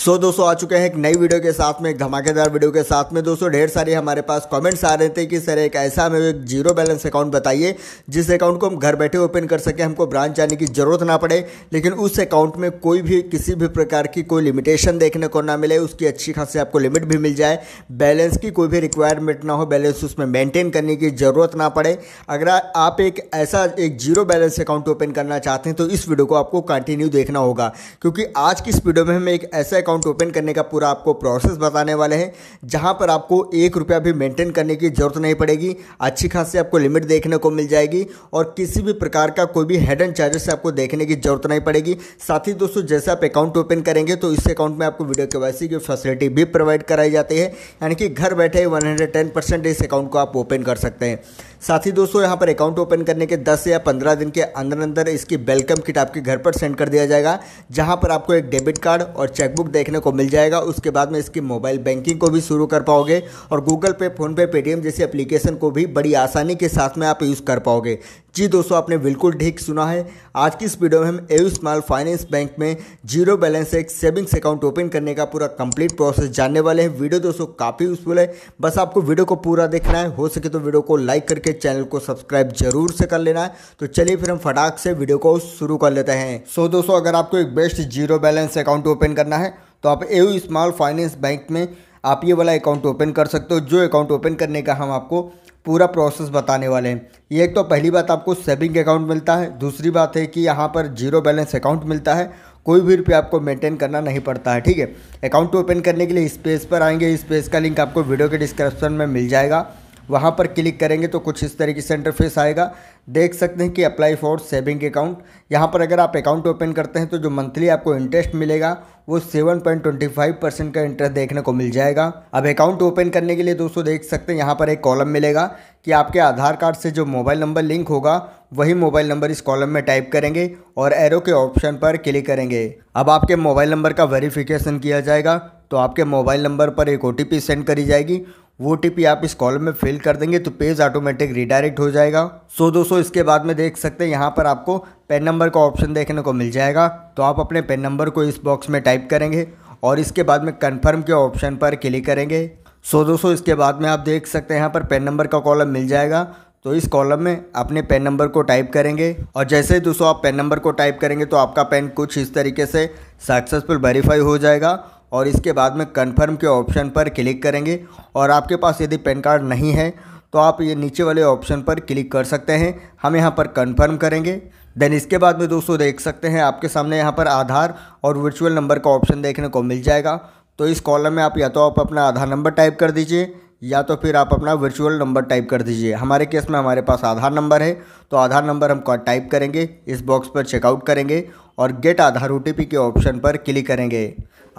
सो so, दोस्तों आ चुके हैं एक नई वीडियो के साथ में एक धमाकेदार वीडियो के साथ में दोस्तों ढेर सारे हमारे पास कमेंट्स आ रहे थे कि सर एक ऐसा हमें एक जीरो बैलेंस अकाउंट बताइए जिस अकाउंट को हम घर बैठे ओपन कर सकें हमको ब्रांच जाने की ज़रूरत ना पड़े लेकिन उस अकाउंट में कोई भी किसी भी प्रकार की कोई लिमिटेशन देखने को ना मिले उसकी अच्छी खासी आपको लिमिट भी मिल जाए बैलेंस की कोई भी रिक्वायरमेंट ना हो बैलेंस उसमें मेनटेन करने की ज़रूरत ना पड़े अगर आप एक ऐसा एक जीरो बैलेंस अकाउंट ओपन करना चाहते हैं तो इस वीडियो को आपको कंटिन्यू देखना होगा क्योंकि आज की इस वीडियो में हम एक ऐसा अकाउंट ओपन करने का पूरा आपको प्रोसेस बताने वाले हैं जहां पर आपको एक रुपया भी मेंटेन करने की ज़रूरत नहीं पड़ेगी अच्छी खासी आपको लिमिट देखने को मिल जाएगी और किसी भी प्रकार का कोई भी हेड एंड चार्जेस आपको देखने की ज़रूरत नहीं पड़ेगी साथ ही दोस्तों जैसे आप अकाउंट ओपन करेंगे तो इस अकाउंट में आपको वीडियो के की फैसिलिटी भी प्रोवाइड कराई जाती है यानी कि घर बैठे वन इस अकाउंट को आप ओपन कर सकते हैं साथ ही दोस्तों यहाँ पर अकाउंट ओपन करने के 10 या 15 दिन के अंदर अंदर इसकी वेलकम किट आपके घर पर सेंड कर दिया जाएगा जहाँ पर आपको एक डेबिट कार्ड और चेकबुक देखने को मिल जाएगा उसके बाद में इसकी मोबाइल बैंकिंग को भी शुरू कर पाओगे और गूगल पे फ़ोनपे पेटीएम जैसी एप्लीकेशन को भी बड़ी आसानी के साथ में आप यूज़ कर पाओगे जी दोस्तों आपने बिल्कुल ठीक सुना है आज की इस वीडियो में हम एयू स्मॉल फाइनेंस बैंक में जीरो बैलेंस एक सेविंग्स अकाउंट ओपन करने का पूरा कंप्लीट प्रोसेस जानने वाले हैं वीडियो दोस्तों काफ़ी यूजफुल है बस आपको वीडियो को पूरा देखना है हो सके तो वीडियो को लाइक करके है चैनल को सब्सक्राइब जरूर से कर लेना है तो चलिए फिर हम फटाक से वीडियो को शुरू कर लेते हैं सो दोस्तों अगर आपको एक best zero balance account open करना है तो आप ए स्मॉल फाइनेंस बैंक में आप ये वाला अकाउंट ओपन कर सकते हो जो अकाउंट ओपन करने का हम आपको पूरा प्रोसेस बताने वाले हैं ये एक तो पहली बात आपको सेविंग अकाउंट मिलता है दूसरी बात है कि यहाँ पर जीरो बैलेंस अकाउंट मिलता है कोई भी रुपये आपको मेंटेन करना नहीं पड़ता है ठीक है अकाउंट ओपन करने के लिए इस पेज पर आएंगे इस पेज का लिंक आपको वीडियो के डिस्क्रिप्शन में मिल जाएगा वहाँ पर क्लिक करेंगे तो कुछ इस तरह की सेंटर फेस आएगा देख सकते हैं कि अप्लाई फॉर सेविंग अकाउंट यहाँ पर अगर आप अकाउंट ओपन करते हैं तो जो मंथली आपको इंटरेस्ट मिलेगा वो 7.25 परसेंट का इंटरेस्ट देखने को मिल जाएगा अब अकाउंट ओपन करने के लिए दोस्तों देख सकते हैं यहाँ पर एक कॉलम मिलेगा कि आपके आधार कार्ड से जो मोबाइल नंबर लिंक होगा वही मोबाइल नंबर इस कॉलम में टाइप करेंगे और एरो के ऑप्शन पर क्लिक करेंगे अब आपके मोबाइल नंबर का वेरीफिकेशन किया जाएगा तो आपके मोबाइल नंबर पर एक ओ सेंड करी जाएगी वो टीपी आप इस कॉलम में फिल कर देंगे तो पेज ऑटोमेटिक रिडायरेक्ट हो जाएगा सो दोस्तों इसके बाद में देख सकते हैं यहाँ पर आपको पेन नंबर का ऑप्शन देखने को मिल जाएगा तो आप अपने पेन नंबर को इस बॉक्स में टाइप करेंगे और इसके बाद में कन्फर्म के ऑप्शन पर क्लिक करेंगे सो दोस्तों इसके बाद में आप देख सकते हैं यहाँ पर पेन नंबर का कॉलम मिल जाएगा तो इस कॉलम में अपने पेन नंबर को टाइप करेंगे और जैसे ही दोस्तों आप पेन नंबर को टाइप करेंगे तो आपका पेन कुछ इस तरीके से सक्सेसफुल वेरीफाई हो जाएगा और इसके बाद में कन्फर्म के ऑप्शन पर क्लिक करेंगे और आपके पास यदि पैन कार्ड नहीं है तो आप ये नीचे वाले ऑप्शन पर क्लिक कर सकते हैं हम यहाँ पर कन्फर्म करेंगे देन इसके बाद में दोस्तों देख सकते हैं आपके सामने यहाँ पर आधार और वर्चुअल नंबर का ऑप्शन देखने को मिल जाएगा तो इस कॉलम में आप या तो आप अपना आधार नंबर टाइप कर दीजिए या तो फिर आप अपना वर्चुअल नंबर टाइप कर दीजिए हमारे केस में हमारे पास आधार नंबर है तो आधार नंबर हम टाइप करेंगे इस बॉक्स पर चेकआउट करेंगे और गेट आधार ओ के ऑप्शन पर क्लिक करेंगे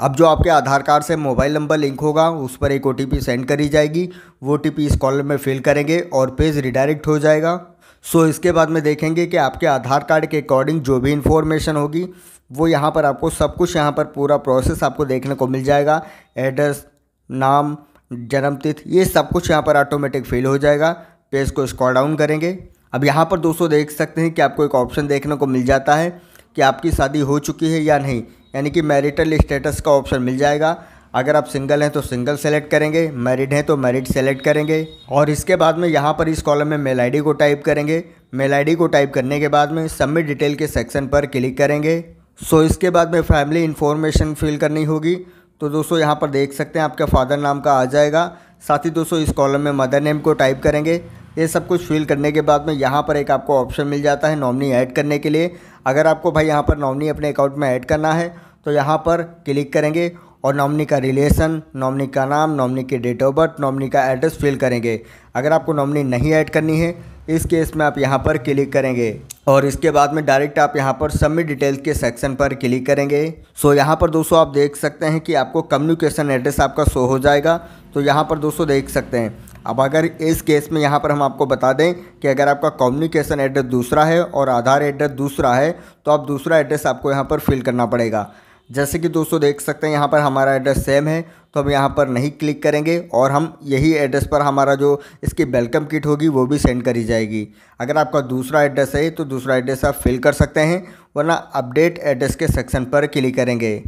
अब जो आपके आधार कार्ड से मोबाइल नंबर लिंक होगा उस पर एक ओ सेंड करी जाएगी वो ओ इस कॉलम में फिल करेंगे और पेज रिडायरेक्ट हो जाएगा सो इसके बाद में देखेंगे कि आपके आधार कार्ड के अकॉर्डिंग जो भी इन्फॉर्मेशन होगी वो यहाँ पर आपको सब कुछ यहाँ पर पूरा प्रोसेस आपको देखने को मिल जाएगा एड्रेस नाम जन्म तिथि ये सब कुछ यहाँ पर ऑटोमेटिक फिल हो जाएगा पेज को स्कॉल डाउन करेंगे अब यहाँ पर दोस्तों देख सकते हैं कि आपको एक ऑप्शन देखने को मिल जाता है कि आपकी शादी हो चुकी है या नहीं यानी कि मैरिटल स्टेटस का ऑप्शन मिल जाएगा अगर आप सिंगल हैं तो सिंगल सेलेक्ट करेंगे मैरिड हैं तो मैरिड सेलेक्ट करेंगे और इसके बाद में यहाँ पर इस कॉलम में मेल आईडी को टाइप करेंगे मेल आईडी को टाइप करने के बाद में सबमिट डिटेल के सेक्शन पर क्लिक करेंगे सो इसके बाद में फैमिली इन्फॉर्मेशन फिल करनी होगी तो दोस्तों यहाँ पर देख सकते हैं आपका फादर नाम का आ जाएगा साथ ही दोस्तों इस कॉलम में मदर नेम को टाइप करेंगे ये सब कुछ फिल करने के बाद में यहाँ पर एक आपको ऑप्शन मिल जाता है नॉमनी ऐड करने के लिए अगर आपको भाई यहाँ पर नॉमनी अपने अकाउंट में ऐड करना है तो यहाँ पर क्लिक करेंगे और नॉमनी का रिलेशन नॉमनी का नाम नॉमनी की डेट ऑफ बर्थ नॉमनी का एड्रेस फिल करेंगे अगर आपको नॉमिनी नहीं ऐड करनी है इस केस में आप यहाँ पर क्लिक करेंगे और इसके बाद में डायरेक्ट आप यहाँ पर सबमिट डिटेल्स के सेक्शन पर क्लिक करेंगे सो यहाँ पर दोस्तों आप देख सकते हैं कि आपको कम्युनिकेशन एड्रेस आपका शो हो जाएगा तो यहाँ पर दोस्तों देख सकते हैं अब अगर इस केस में यहाँ पर हम आपको बता दें कि अगर आपका कम्युनिकेशन एड्रेस दूसरा है और आधार एड्रेस दूसरा है तो आप दूसरा एड्रेस आपको यहाँ पर फिल करना पड़ेगा जैसे कि दोस्तों देख सकते हैं यहाँ पर हमारा एड्रेस सेम है तो हम यहाँ पर नहीं क्लिक करेंगे और हम यही एड्रेस पर हमारा जो इसकी वेलकम किट होगी वो भी सेंड करी जाएगी अगर आपका दूसरा एड्रेस है तो दूसरा एड्रेस आप फिल कर सकते हैं वरना अपडेट एड्रेस के सेक्शन पर क्लिक करेंगे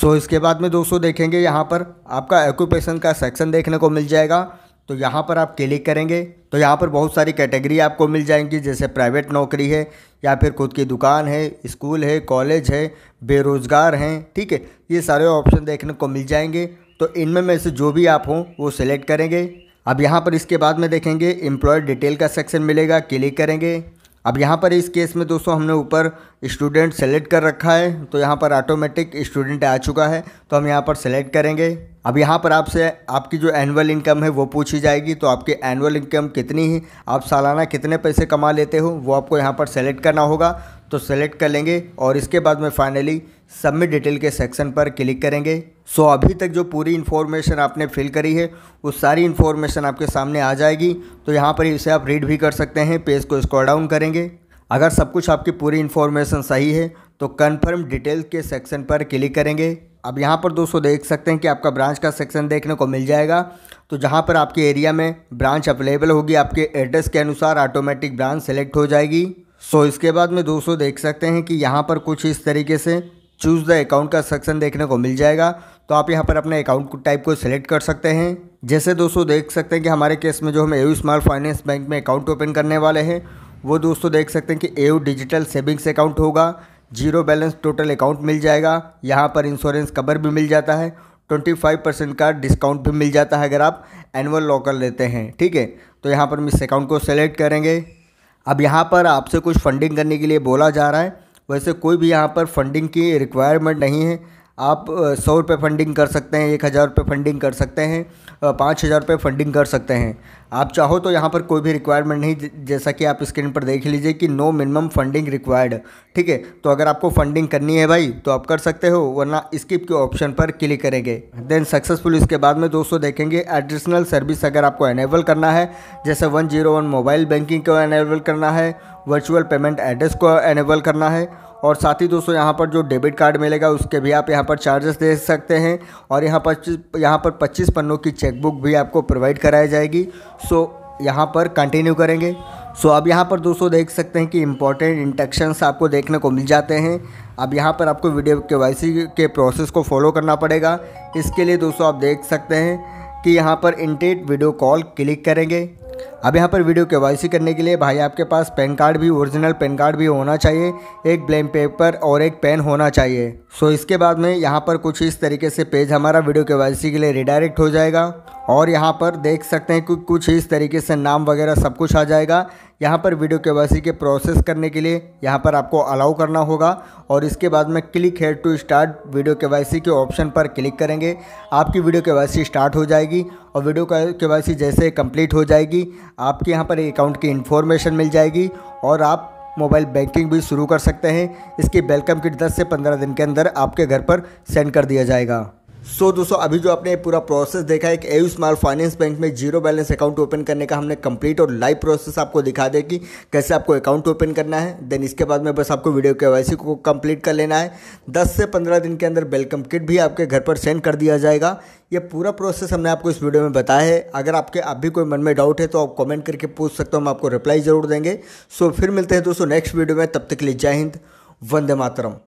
सो so, इसके बाद में दोस्तों देखेंगे यहाँ पर आपका एक्यूपेशन का सेक्शन देखने को मिल जाएगा तो यहाँ पर आप क्लिक करेंगे तो यहाँ पर बहुत सारी कैटेगरी आपको मिल जाएंगी जैसे प्राइवेट नौकरी है या फिर खुद की दुकान है स्कूल है कॉलेज है बेरोज़गार हैं ठीक है ये सारे ऑप्शन देखने को मिल जाएंगे तो इनमें में से जो भी आप हों वो सिलेक्ट करेंगे अब यहाँ पर इसके बाद में देखेंगे एम्प्लॉय डिटेल का सेक्शन मिलेगा क्लिक करेंगे अब यहाँ पर इस केस में दोस्तों हमने ऊपर स्टूडेंट सेलेक्ट कर रखा है तो यहाँ पर ऑटोमेटिक स्टूडेंट आ चुका है तो हम यहाँ पर सेलेक्ट करेंगे अब यहाँ पर आपसे आपकी जो एनुअल इनकम है वो पूछी जाएगी तो आपकी एनुअल इनकम कितनी है आप सालाना कितने पैसे कमा लेते हो वो आपको यहाँ पर सेलेक्ट करना होगा तो सेलेक्ट कर लेंगे और इसके बाद में फाइनली सबमिट डिटेल के सेक्शन पर क्लिक करेंगे सो so, अभी तक जो पूरी इन्फॉर्मेशन आपने फिल करी है वो सारी इन्फॉर्मेशन आपके सामने आ जाएगी तो यहाँ पर इसे आप रीड भी कर सकते हैं पेज को स्क्रॉल डाउन करेंगे अगर सब कुछ आपकी पूरी इन्फॉर्मेशन सही है तो कन्फर्म डिटेल के सेक्शन पर क्लिक करेंगे अब यहाँ पर दोस्तों देख सकते हैं कि आपका ब्रांच का सेक्शन देखने को मिल जाएगा तो जहाँ पर आपके एरिया में ब्रांच अवेलेबल होगी आपके एड्रेस के अनुसार ऑटोमेटिक ब्रांच सेलेक्ट हो जाएगी सो इसके बाद में दोस्तों देख सकते हैं कि यहाँ पर कुछ इस तरीके से चूज़ द अकाउंट का सेक्शन देखने को मिल जाएगा तो आप यहाँ पर अपने अकाउंट टाइप को सिलेक्ट कर सकते हैं जैसे दोस्तों देख सकते हैं कि हमारे केस में जो हम एयू स्मॉल फाइनेंस बैंक में अकाउंट ओपन करने वाले हैं वो दोस्तों देख सकते हैं कि एयू डिजिटल सेविंग्स अकाउंट होगा जीरो बैलेंस टोटल अकाउंट मिल जाएगा यहाँ पर इंश्योरेंस कवर भी मिल जाता है ट्वेंटी फाइव परसेंट का डिस्काउंट भी मिल जाता है अगर आप एनुअल लॉकर लेते हैं ठीक है तो यहाँ पर हम इस अकाउंट को सेलेक्ट करेंगे अब यहाँ पर आपसे कुछ फंडिंग करने के लिए बोला जा रहा है वैसे कोई भी यहाँ पर फंडिंग की रिक्वायरमेंट नहीं है आप सौ रुपये फंडिंग कर सकते हैं एक हज़ार रुपये फंडिंग कर सकते हैं पाँच हज़ार रुपये फंडिंग कर सकते हैं आप चाहो तो यहाँ पर कोई भी रिक्वायरमेंट नहीं जैसा कि आप स्क्रीन पर देख लीजिए कि नो मिनिमम फंडिंग रिक्वायर्ड ठीक है तो अगर आपको फंडिंग करनी है भाई तो आप कर सकते हो वरना स्किप के ऑप्शन पर क्लिक करेंगे देन सक्सेसफुल इसके बाद में दोस्तों देखेंगे एडिशनल सर्विस अगर आपको एनेबल करना है जैसे one zero one mobile banking को एनेबल करना है वर्चुअल पेमेंट एड्रेस को एनेबल करना है और साथ ही दोस्तों यहाँ पर जो डेबिट कार्ड मिलेगा उसके भी आप यहाँ पर चार्जेस दे सकते हैं और यहाँ पर यहाँ पर पच्चीस पन्नों की चेकबुक भी आपको प्रोवाइड कराई जाएगी सो यहाँ पर कंटिन्यू करेंगे सो अब यहाँ पर दोस्तों देख सकते हैं कि इंपॉर्टेंट इंटक्शंस आपको देखने को मिल जाते हैं अब यहाँ पर आपको वीडियो के के प्रोसेस को फॉलो करना पड़ेगा इसके लिए दोस्तों आप देख सकते हैं कि यहाँ पर इंटेट वीडियो कॉल क्लिक करेंगे अब यहाँ पर वीडियो के करने के लिए भाई आपके पास पैन कार्ड भी ओरिजिनल पैन कार्ड भी होना चाहिए एक ब्लैंक पेपर और एक पेन होना चाहिए सो इसके बाद में यहाँ पर कुछ इस तरीके से पेज हमारा वीडियो के के लिए रिडायरेक्ट हो जाएगा और यहाँ पर देख सकते हैं कि कुछ इस तरीके से नाम वगैरह सब कुछ आ जाएगा यहाँ पर वीडियो केवासी के प्रोसेस करने के लिए यहाँ पर आपको अलाउ करना होगा और इसके बाद में click here to start video KYC के ऑप्शन पर क्लिक करेंगे आपकी वीडियो केवासी स्टार्ट हो जाएगी और वीडियो केवासी जैसे कंप्लीट हो जाएगी आपके यहाँ पर अकाउंट की इन्फॉर्मेशन मिल जाएगी और आप मोबाइल बैंकिंग भी शुरू कर सकते हैं इसकी वेलकम किट 10 से 15 दिन के अंदर आपके घर पर सेंड कर दिया जाएगा सो so, दोस्तों अभी जो आपने पूरा प्रोसेस देखा है कि एयू स्मॉल फाइनेंस बैंक में जीरो बैलेंस अकाउंट ओपन करने का हमने कंप्लीट और लाइव प्रोसेस आपको दिखा दे कि कैसे आपको अकाउंट ओपन करना है देन इसके बाद में बस आपको वीडियो के को कंप्लीट कर लेना है 10 से 15 दिन के अंदर वेलकम किट भी आपके घर पर सेंड कर दिया जाएगा ये पूरा प्रोसेस हमने आपको इस वीडियो में बताया है अगर आपके अब भी कोई मन में डाउट है तो आप कॉमेंट करके पूछ सकते हो हम आपको रिप्लाई ज़रूर देंगे सो फिर मिलते हैं दोस्तों नेक्स्ट वीडियो में तब तक के लिए जय हिंद वंदे मातरम